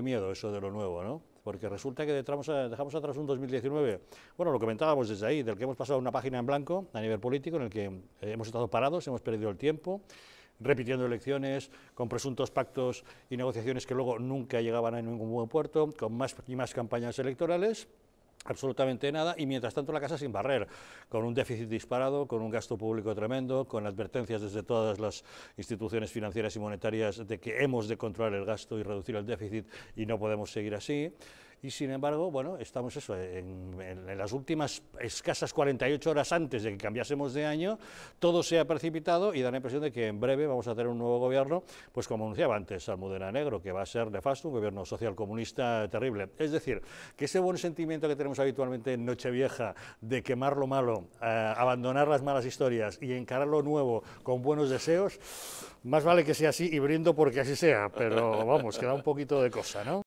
miedo eso de lo nuevo, ¿no? Porque resulta que dejamos atrás un 2019, bueno, lo comentábamos desde ahí, del que hemos pasado una página en blanco a nivel político, en el que eh, hemos estado parados, hemos perdido el tiempo, repitiendo elecciones, con presuntos pactos y negociaciones que luego nunca llegaban a ningún buen puerto, con más y más campañas electorales, absolutamente nada y mientras tanto la casa sin barrer, con un déficit disparado, con un gasto público tremendo, con advertencias desde todas las instituciones financieras y monetarias de que hemos de controlar el gasto y reducir el déficit y no podemos seguir así y sin embargo, bueno, estamos eso, en, las últimas escasas 48 horas antes de que cambiásemos de año, todo se ha precipitado y da la impresión de que en breve vamos a tener un nuevo gobierno, pues como anunciaba antes Almudena Negro, que va a ser nefasto, un gobierno socialcomunista terrible. Es decir, que ese buen sentimiento que tenemos habitualmente en Nochevieja de quemar lo malo, eh, abandonar las malas historias y encarar lo nuevo con buenos deseos, más vale que sea así y brindo porque así sea, pero vamos, queda un poquito de cosa, ¿no?